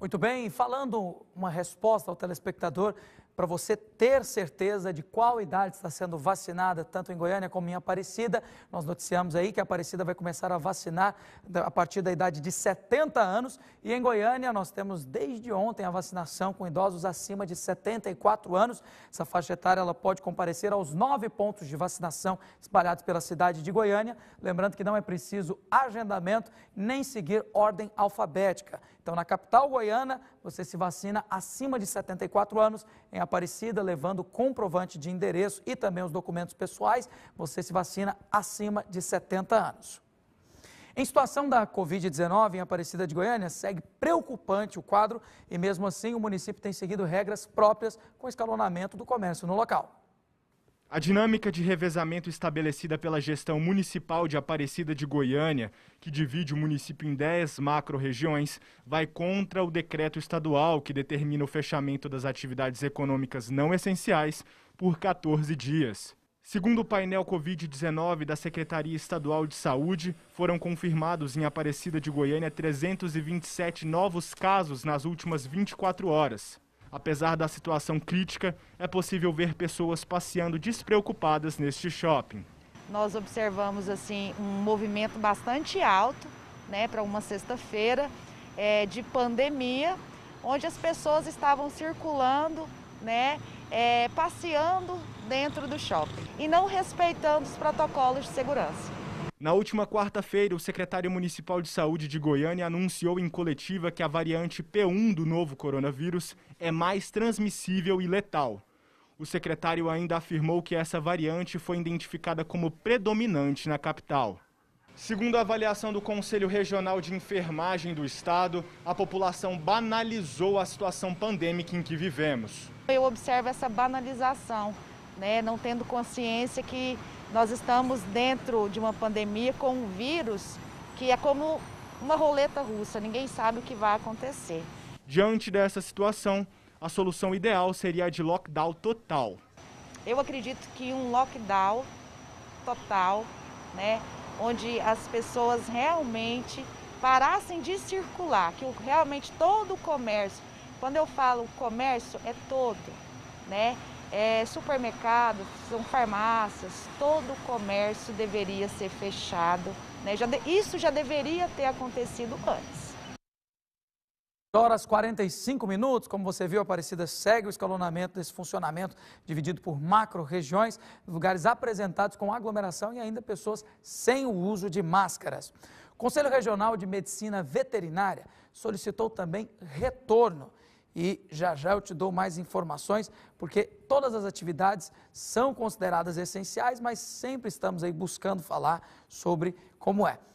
Muito bem, falando uma resposta ao telespectador, para você ter certeza de qual idade está sendo vacinada, tanto em Goiânia como em Aparecida. Nós noticiamos aí que a Aparecida vai começar a vacinar a partir da idade de 70 anos. E em Goiânia nós temos desde ontem a vacinação com idosos acima de 74 anos. Essa faixa etária ela pode comparecer aos nove pontos de vacinação espalhados pela cidade de Goiânia. Lembrando que não é preciso agendamento nem seguir ordem alfabética. Então, na capital goiana, você se vacina acima de 74 anos. Em Aparecida, levando comprovante de endereço e também os documentos pessoais. Você se vacina acima de 70 anos. Em situação da Covid-19 em Aparecida de Goiânia, segue preocupante o quadro e, mesmo assim, o município tem seguido regras próprias com escalonamento do comércio no local. A dinâmica de revezamento estabelecida pela gestão municipal de Aparecida de Goiânia, que divide o município em 10 macro-regiões, vai contra o decreto estadual que determina o fechamento das atividades econômicas não essenciais por 14 dias. Segundo o painel Covid-19 da Secretaria Estadual de Saúde, foram confirmados em Aparecida de Goiânia 327 novos casos nas últimas 24 horas. Apesar da situação crítica, é possível ver pessoas passeando despreocupadas neste shopping. Nós observamos assim um movimento bastante alto, né, para uma sexta-feira é, de pandemia, onde as pessoas estavam circulando, né, é, passeando dentro do shopping e não respeitando os protocolos de segurança. Na última quarta-feira, o secretário municipal de saúde de Goiânia anunciou em coletiva que a variante P1 do novo coronavírus é mais transmissível e letal. O secretário ainda afirmou que essa variante foi identificada como predominante na capital. Segundo a avaliação do Conselho Regional de Enfermagem do Estado, a população banalizou a situação pandêmica em que vivemos. Eu observo essa banalização né, não tendo consciência que nós estamos dentro de uma pandemia com um vírus que é como uma roleta russa, ninguém sabe o que vai acontecer. Diante dessa situação, a solução ideal seria a de lockdown total. Eu acredito que um lockdown total, né, onde as pessoas realmente parassem de circular, que realmente todo o comércio, quando eu falo comércio, é todo, né? é, supermercados, são farmácias, todo o comércio deveria ser fechado. Né? Já de, isso já deveria ter acontecido antes. Horas 45 minutos, como você viu, Aparecida segue o escalonamento desse funcionamento, dividido por macro-regiões, lugares apresentados com aglomeração e ainda pessoas sem o uso de máscaras. O Conselho Regional de Medicina Veterinária solicitou também retorno e já já eu te dou mais informações, porque todas as atividades são consideradas essenciais, mas sempre estamos aí buscando falar sobre como é.